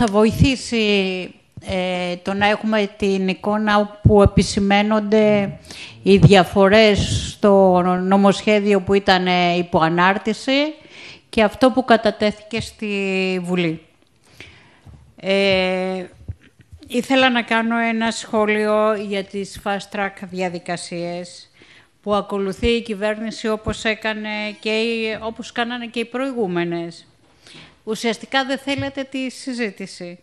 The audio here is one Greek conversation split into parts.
θα βοηθήσει ε, το να έχουμε την εικόνα που επισημένονται οι διαφορές στο νομοσχέδιο που ήταν ε, υπό ανάρτηση και αυτό που κατατέθηκε στη Βουλή. Ε, ήθελα να κάνω ένα σχόλιο για τις fast track διαδικασίες που ακολουθεί η κυβέρνηση όπως, έκανε και οι, όπως κάνανε και οι προηγούμενες ουσιαστικά δεν θέλετε τη συζήτηση.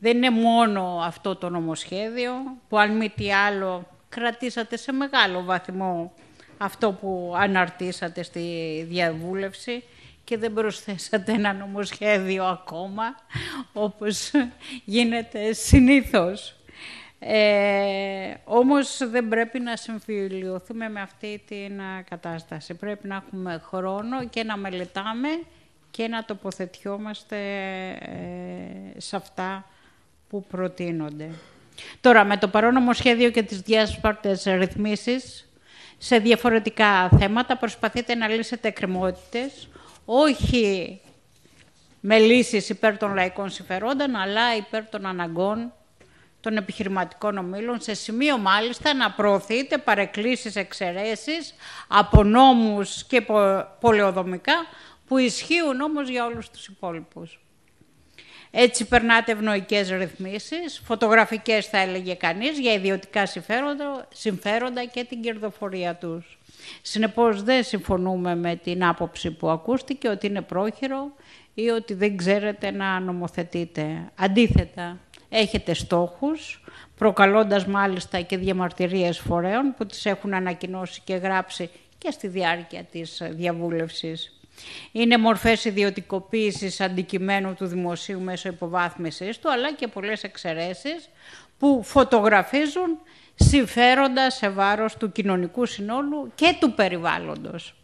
Δεν είναι μόνο αυτό το νομοσχέδιο, που αν μη τι άλλο κρατήσατε σε μεγάλο βαθμό αυτό που αναρτήσατε στη διαβούλευση και δεν προσθέσατε ένα νομοσχέδιο ακόμα, όπως γίνεται συνήθως. Ε, όμως δεν πρέπει να συμφιλειωθούμε με αυτή την κατάσταση. Πρέπει να έχουμε χρόνο και να μελετάμε και να τοποθετιόμαστε ε, σε αυτά που προτείνονται. Τώρα, με το παρόν σχέδιο και τις διάσπαρτες ρυθμίσεις, σε διαφορετικά θέματα προσπαθείτε να λύσετε εκκρεμότητες, όχι με λύσεις υπέρ των λαϊκών συμφερόντων, αλλά υπέρ των αναγκών των επιχειρηματικών ομίλων, σε σημείο μάλιστα να προωθείτε παρεκκλήσεις εξαιρέσεις από νόμους και πολεοδομικά, που ισχύουν όμως για όλους τους υπόλοιπους. Έτσι περνάτε ευνοϊκές ρυθμίσεις, φωτογραφικές θα έλεγε κανείς, για ιδιωτικά συμφέροντα, συμφέροντα και την κερδοφορία τους. Συνεπώς δεν συμφωνούμε με την άποψη που ακούστηκε ότι είναι πρόχειρο ή ότι δεν ξέρετε να νομοθετείτε. Αντίθετα, έχετε στόχους, προκαλώντας μάλιστα και διαμαρτυρίες φορέων που τις έχουν ανακοινώσει και γράψει και στη διάρκεια της διαβούλευσης. Είναι μορφές ιδιωτικοποίησης αντικειμένου του δημοσίου μέσω υποβάθμισή του, αλλά και πολλές εξαιρεσει που φωτογραφίζουν συμφέροντα σε βάρος του κοινωνικού συνόλου και του περιβάλλοντος.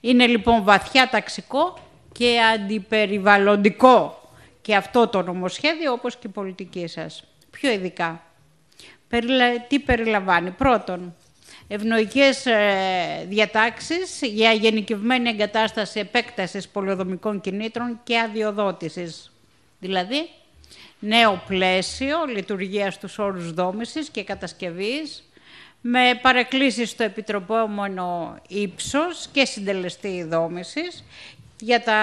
Είναι λοιπόν βαθιά ταξικό και αντιπεριβαλλοντικό και αυτό το νομοσχέδιο, όπως και η πολιτική σας. Πιο ειδικά. Τι περιλαμβάνει. Πρώτον, ευνοϊκές ε, διατάξεις για γενικευμένη εγκατάσταση επέκτασης πολυοδομικών κινήτρων και αδειοδότησης. Δηλαδή, νέο πλαίσιο λειτουργίας του όρους δόμησης και κατασκευής, με παρεκκλήσεις στο επιτροπόμενο ύψος και συντελεστή δόμησης για τα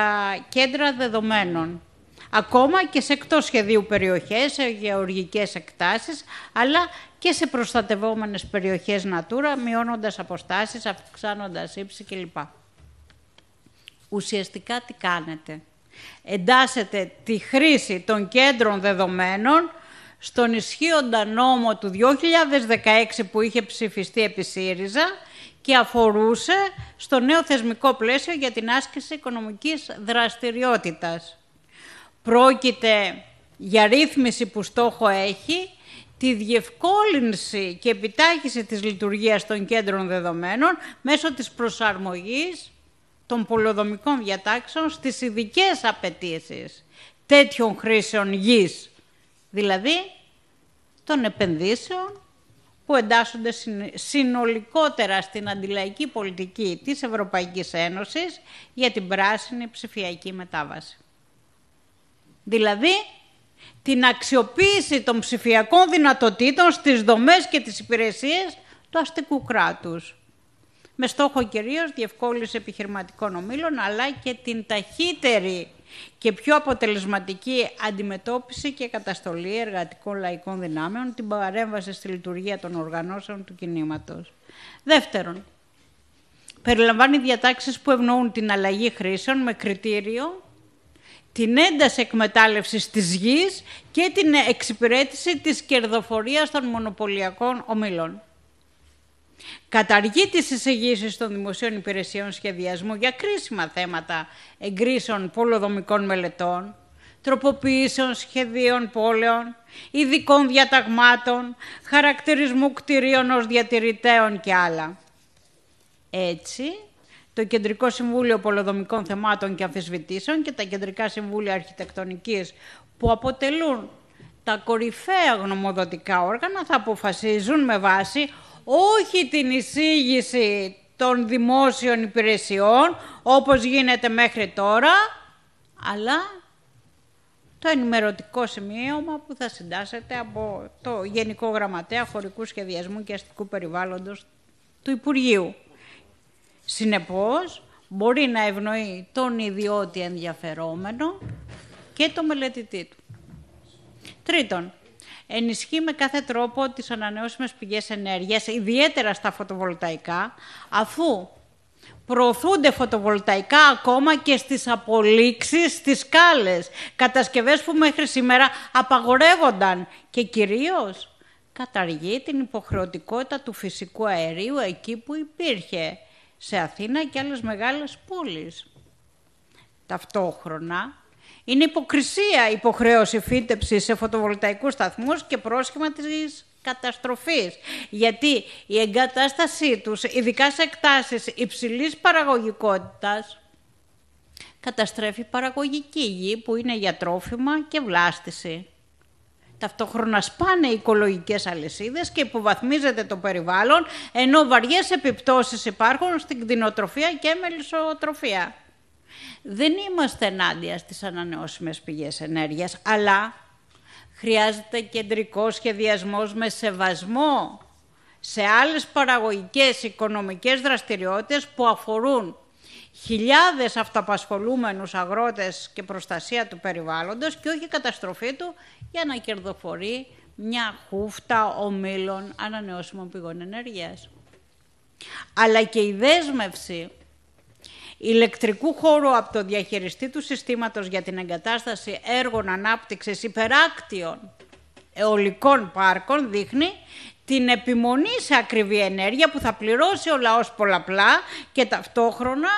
κέντρα δεδομένων ακόμα και σε εκτός σχεδίου περιοχές, σε γεωργικές εκτάσεις, αλλά και σε προστατευόμενες περιοχές Natura, μειώνοντας αποστάσεις, αυξάνοντας ύψη κλπ. Ουσιαστικά τι κάνετε. Εντάσσετε τη χρήση των κέντρων δεδομένων στον ισχύοντα νόμο του 2016 που είχε ψηφιστεί επί ΣΥΡΙΖΑ και αφορούσε στο νέο θεσμικό πλαίσιο για την άσκηση οικονομικής δραστηριότητας πρόκειται για ρύθμιση που στόχο έχει τη διευκόλυνση και επιτάχυση της λειτουργίας των κέντρων δεδομένων μέσω της προσαρμογής των πολυοδομικών διατάξεων στις ειδικές απαιτήσεις τέτοιων χρήσεων γης, δηλαδή των επενδύσεων που εντάσσονται συνολικότερα στην αντιλαϊκή πολιτική της Ευρωπαϊκής Ένωσης για την πράσινη ψηφιακή μετάβαση. Δηλαδή, την αξιοποίηση των ψηφιακών δυνατοτήτων στις δομές και τις υπηρεσίες του αστικού κράτους. Με στόχο κυρίως διευκόλυνση επιχειρηματικών ομίλων, αλλά και την ταχύτερη και πιο αποτελεσματική αντιμετώπιση και καταστολή εργατικών λαϊκών δυνάμεων, την παρέμβαση στη λειτουργία των οργανώσεων του κινήματος. Δεύτερον, περιλαμβάνει διατάξεις που ευνοούν την αλλαγή χρήσεων με κριτήριο την ένταση εκμετάλλευσης της γης και την εξυπηρέτηση της κερδοφορίας των μονοπωλιακών ομίλων. Καταργεί τις εισηγήσεις των δημοσίων υπηρεσιών σχεδιασμού για κρίσιμα θέματα εγκρίσεων πολοδομικών μελετών, τροποποιήσεων σχεδίων πόλεων, ειδικών διαταγμάτων, χαρακτηρισμού κτηρίων ως διατηρητέων και άλλα. Έτσι, το Κεντρικό Συμβούλιο Πολεοδομικών Θεμάτων και Αμφισβητήσεων και τα Κεντρικά Συμβούλια Αρχιτεκτονικής που αποτελούν τα κορυφαία γνωμοδοτικά όργανα θα αποφασίζουν με βάση όχι την εισήγηση των δημόσιων υπηρεσιών όπως γίνεται μέχρι τώρα, αλλά το ενημερωτικό σημείωμα που θα συντάσσεται από το Γενικό Γραμματέα Χωρικού Σχεδιασμού και Αστικού Περιβάλλοντος του Υπουργείου. Συνεπώς, μπορεί να ευνοεί τον ιδιώτη ενδιαφερόμενο και το μελετητή του. Τρίτον, ενισχύει με κάθε τρόπο τις ανανεώσιμες πηγές ενέργειας, ιδιαίτερα στα φωτοβολταϊκά, αφού προωθούνται φωτοβολταϊκά ακόμα και στις απολύξεις, στις σκάλες, κατασκευές που μέχρι σήμερα απαγορεύονταν και κυρίως καταργεί την υποχρεωτικότητα του φυσικού αερίου εκεί που υπήρχε σε Αθήνα και άλλες μεγάλες πόλεις. Ταυτόχρονα είναι υποκρισία υποχρέωση φύτεψης σε φωτοβολταϊκούς σταθμούς και πρόσχημα της καταστροφής. Γιατί η εγκατάστασή τους, ειδικά σε εκτάσεις υψηλής παραγωγικότητας, καταστρέφει παραγωγική γη που είναι για τρόφιμα και βλάστηση. Ταυτόχρονα σπάνε οι οικολογικές αλυσίδες και υποβαθμίζεται το περιβάλλον, ενώ βαριές επιπτώσεις υπάρχουν στην κτηνοτροφία και μελισσοτροφία. Δεν είμαστε ενάντια στις ανανεώσιμες πηγές ενέργειας, αλλά χρειάζεται κεντρικό σχεδιασμός με σεβασμό σε άλλες παραγωγικές οικονομικές δραστηριότητες που αφορούν χιλιάδες αυταπασχολούμενους αγρότες και προστασία του περιβάλλοντος και όχι καταστροφή του για να κερδοφορεί μια χούφτα ομίλων ανανεώσιμων πηγών ενέργειας. Αλλά και η δέσμευση ηλεκτρικού χώρου από το διαχειριστή του συστήματος για την εγκατάσταση έργων ανάπτυξης υπεράκτιων αιωλικών πάρκων δείχνει την επιμονή σε ακριβή ενέργεια που θα πληρώσει ο λαός πολλαπλά και ταυτόχρονα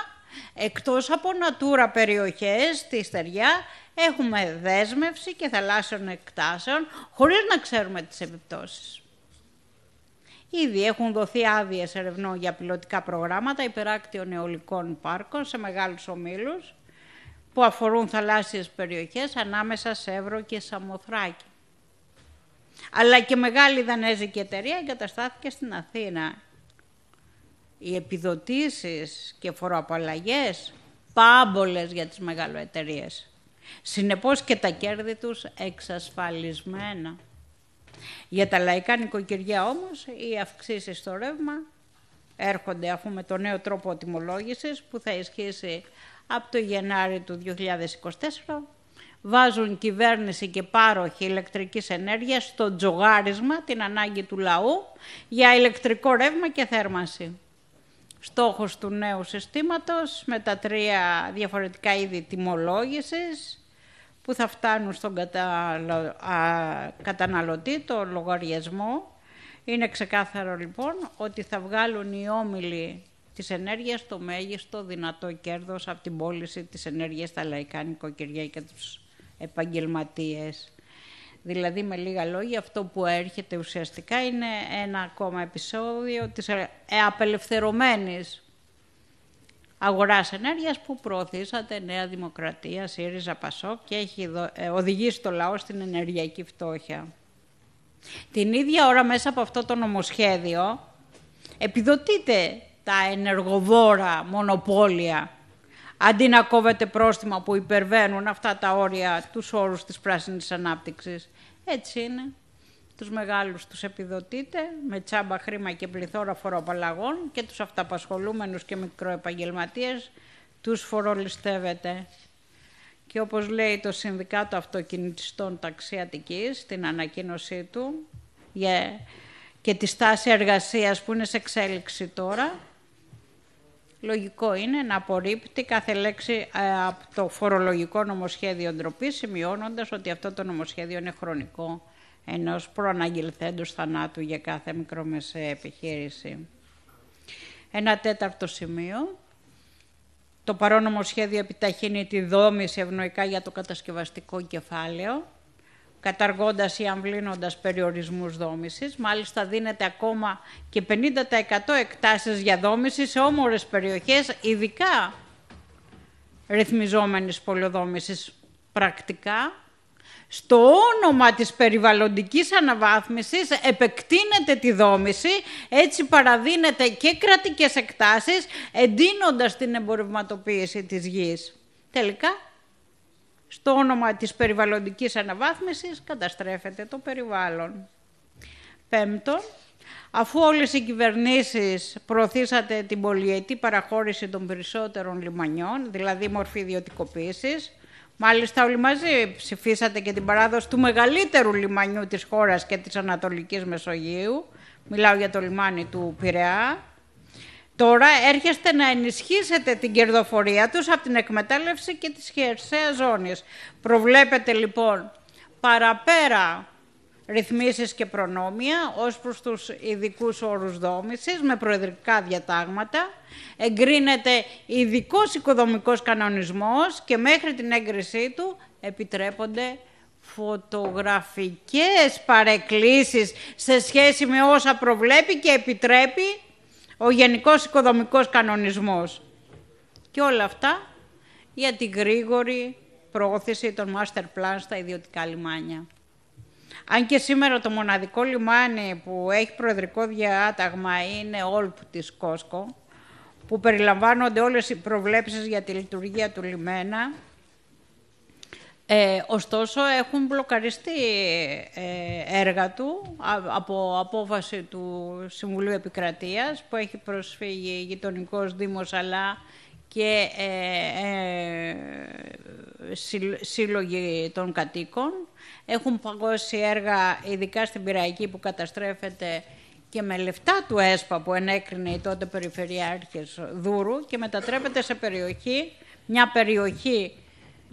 Εκτός από νατούρα περιοχές στη στεριά, έχουμε δέσμευση και θαλάσσιων εκτάσεων, χωρίς να ξέρουμε τις επιπτώσεις. Ήδη έχουν δοθεί άδειες ερευνών για πιλωτικά προγράμματα υπεράκτιων αιωλικών πάρκων σε μεγάλους ομίλους που αφορούν θαλάσσιες περιοχές ανάμεσα σε Εύρο και Σαμοθράκη. Αλλά και μεγάλη Δανέζικη εταιρεία εγκαταστάθηκε στην Αθήνα οι επιδοτήσεις και φοροαπαλλαγές πάμπολες για τις μεγαλοεταιρείες. Συνεπώς και τα κέρδη τους εξασφαλισμένα. Για τα λαϊκά νοικοκυριά όμως οι αυξήσεις στο ρεύμα έρχονται αφού με το νέο τρόπο τιμολόγησης που θα ισχύσει από το Γενάρη του 2024 βάζουν κυβέρνηση και πάροχοι ηλεκτρικής ενέργειας στο τζογάρισμα την ανάγκη του λαού για ηλεκτρικό ρεύμα και θέρμανση στόχος του νέου συστήματος με τα τρία διαφορετικά είδη τιμολόγησης που θα φτάνουν στον καταναλωτή, το λογαριασμό. Είναι ξεκάθαρο λοιπόν ότι θα βγάλουν οι όμιλοι της ενέργειας το μέγιστο δυνατό κέρδος από την πώληση της ενέργειας στα λαϊκά νοικοκυριά και τους επαγγελματίες. Δηλαδή με λίγα λόγια αυτό που έρχεται ουσιαστικά είναι ένα ακόμα επεισόδιο της ε, απελευθερωμένης αγοράς ενέργειας που προωθήσατε Νέα Δημοκρατία, ΣΥΡΙΖΑ, ΠΑΣΟΚ και έχει ε, οδηγήσει το λαό στην ενεργειακή φτώχεια. Την ίδια ώρα μέσα από αυτό το νομοσχέδιο επιδοτείτε τα ενεργοβόρα μονοπόλια αντί να κόβεται πρόστιμα που υπερβαίνουν αυτά τα όρια, τους όρους της πράσινης ανάπτυξης. Έτσι είναι. Τους μεγάλους τους επιδοτείτε με τσάμπα χρήμα και πληθώρα φοροαπαλλαγών και τους αυταπασχολούμενους και μικροεπαγγελματίες τους φορολιστεύετε. Και όπως λέει το Συνδικάτο Αυτοκινητιστών Ταξιατικής στην ανακοίνωσή του και τη στάση εργασίας που είναι σε εξέλιξη τώρα, Λογικό είναι να απορρίπτει κάθε λέξη ε, από το φορολογικό νομοσχέδιο ντροπής, σημειώνοντας ότι αυτό το νομοσχέδιο είναι χρονικό ενός προαναγγελθέντου θανάτου για κάθε μικρομεσαία επιχείρηση. Ένα τέταρτο σημείο. Το παρόνομο σχέδιο επιταχύνει τη δόμηση ευνοϊκά για το κατασκευαστικό κεφάλαιο καταργώντας ή αμβλύνοντας περιορισμούς δόμησης. Μάλιστα δίνεται ακόμα και 50% εκτάσεις για δόμηση σε όμορες περιοχές, ειδικά ρυθμιζόμενης πολυοδόμησης πρακτικά. Στο όνομα της περιβαλλοντικής αναβάθμισης επεκτείνεται τη δόμηση, έτσι παραδίνεται και κρατικές εκτάσεις, εντείνοντας την εμπορευματοποίηση της γης. Τελικά στο όνομα της περιβαλλοντικής αναβάθμισης καταστρέφεται το περιβάλλον. Πέμπτον, αφού όλες οι κυβερνήσεις προωθήσατε την πολυετή παραχώρηση των περισσότερων λιμανιών, δηλαδή μορφή ιδιωτικοποίησης, Μάλιστα όλοι μαζί ψηφίσατε και την παράδοση του μεγαλύτερου λιμανιού της χώρας και της Ανατολικής Μεσογείου. Μιλάω για το λιμάνι του Πειραιά, Τώρα έρχεστε να ενισχύσετε την κερδοφορία τους από την εκμετάλλευση και τις χερσαίες ζώνες. Προβλέπετε λοιπόν παραπέρα ρυθμίσεις και προνόμια ως προς τους ειδικούς όρους δόμησης με προεδρικά διατάγματα. Εγκρίνεται ειδικός οικοδομικός κανονισμός και μέχρι την έγκρισή του επιτρέπονται φωτογραφικές παρεκκλήσεις σε σχέση με όσα προβλέπει και επιτρέπει ο γενικός οικοδομικός κανονισμός. Και όλα αυτά για την γρήγορη προώθηση των master Plan στα ιδιωτικά λιμάνια. Αν και σήμερα το μοναδικό λιμάνι που έχει προεδρικό διάταγμα είναι όλπ της Κόσκο, που περιλαμβάνονται όλες οι προβλέψεις για τη λειτουργία του λιμένα, ε, ωστόσο, έχουν μπλοκαριστεί ε, έργα του από απόφαση του Συμβουλίου Επικρατείας που έχει προσφύγει γειτονικός δήμος αλλά και ε, σύλλογοι των κατοίκων. Έχουν παγώσει έργα, ειδικά στην Πυραϊκή, που καταστρέφεται και με λεφτά του ΕΣΠΑ που ενέκρινε η τότε Περιφερειάρχης Δούρου και μετατρέπεται σε περιοχή, μια περιοχή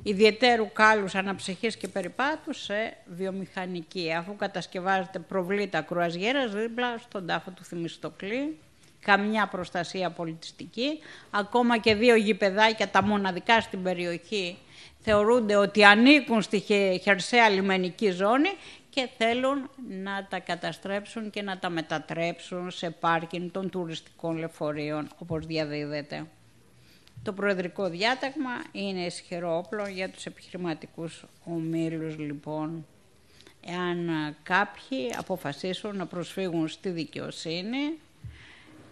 ιδιαίτερου κάλους αναψυχής και περιπάτου σε βιομηχανική, αφού κατασκευάζεται προβλήτα κρουαζιέρας δίπλα στον τάφο του Θημιστοκλή, καμιά προστασία πολιτιστική, ακόμα και δύο γηπεδάκια τα μοναδικά στην περιοχή θεωρούνται ότι ανήκουν στη χερσαία λιμενική ζώνη και θέλουν να τα καταστρέψουν και να τα μετατρέψουν σε πάρκινγκ των τουριστικών λεωφορείων, όπως διαδίδεται. Το προεδρικό διάταγμα είναι ισχυρό όπλο για τους επιχειρηματικούς ομίλους λοιπόν. Εάν κάποιοι αποφασίσουν να προσφύγουν στη δικαιοσύνη,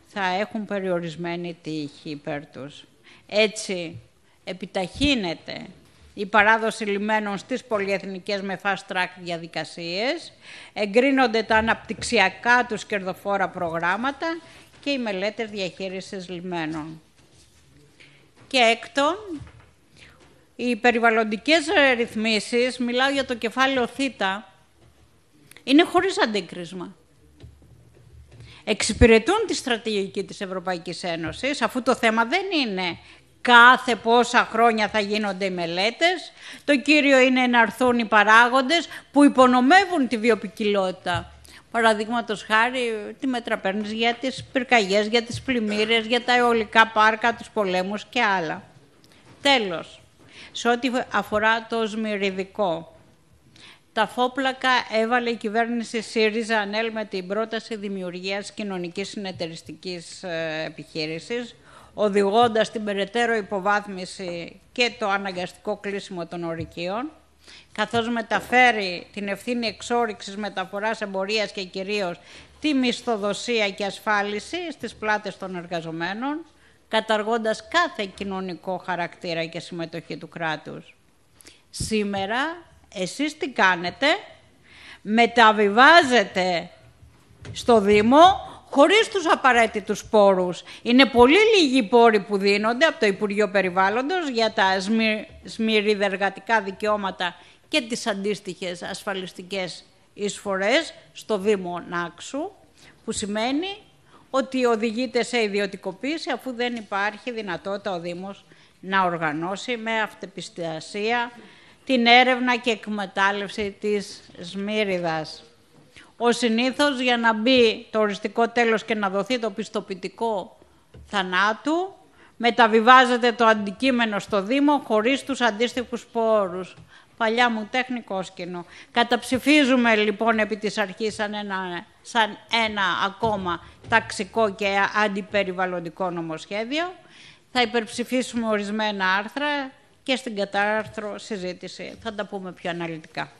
θα έχουν περιορισμένη τύχη υπέρ τους. Έτσι επιταχύνεται η παράδοση λιμένων στις πολυεθνικές με fast track διαδικασίες, εγκρίνονται τα αναπτυξιακά τους κερδοφόρα προγράμματα και οι μελέτες διαχείρισης λιμένων. Και έκτον, οι περιβαλλοντικές ρυθμίσεις, μιλάω για το κεφάλαιο θ, είναι χωρίς αντίκρισμα. Εξυπηρετούν τη στρατηγική της Ευρωπαϊκής Ένωσης, αφού το θέμα δεν είναι κάθε πόσα χρόνια θα γίνονται οι μελέτες. Το κύριο είναι να έρθουν οι παράγοντες που υπονομεύουν τη βιοπικιλότητα. Παραδείγματος χάρη, τι μέτρα παίρνεις για τις πυρκαγιές, για τις πλημμύρες, για τα αιωλικά πάρκα, τους πολέμους και άλλα. Τέλος, σε ό,τι αφορά το σμυριδικό. Τα φόπλακα έβαλε η κυβέρνηση ΣΥΡΙΖΑ ΑΝΕΛ με την πρόταση δημιουργίας κοινωνικής συνεταιριστικής ε, επιχείρησης, οδηγώντας την περαιτέρω υποβάθμιση και το αναγκαστικό κλείσιμο των ορικείων καθώς μεταφέρει την ευθύνη εξόριξης, μεταφοράς, εμπορίας και κυρίως τη μισθοδοσία και ασφάλιση στις πλάτες των εργαζομένων, καταργώντας κάθε κοινωνικό χαρακτήρα και συμμετοχή του κράτους. Σήμερα, εσείς τι κάνετε, μεταβιβάζετε στο Δήμο χωρίς τους απαραίτητους πόρους. Είναι πολύ λίγοι οι πόροι που δίνονται από το Υπουργείο Περιβάλλοντος για τα σμυριδεργατικά δικαιώματα και τις αντίστοιχες ασφαλιστικές εισφορές στο Δήμο Νάξου, που σημαίνει ότι οδηγείται σε ιδιωτικοποίηση αφού δεν υπάρχει δυνατότητα ο Δήμος να οργανώσει με αυτεπιστασία την έρευνα και εκμετάλλευση της Σμύριδας. Ο συνήθως για να μπει το οριστικό τέλος και να δοθεί το πιστοποιητικό θανάτου, μεταβιβάζεται το αντικείμενο στο Δήμο χωρίς τους αντίστοιχους πόρους. Παλιά μου τέχνη κόσκινο. Καταψηφίζουμε λοιπόν επί της αρχής σαν ένα, σαν ένα ακόμα ταξικό και αντιπεριβαλλοντικό νομοσχέδιο. Θα υπερψηφίσουμε ορισμένα άρθρα και στην κατάρθρο συζήτηση. Θα τα πούμε πιο αναλυτικά.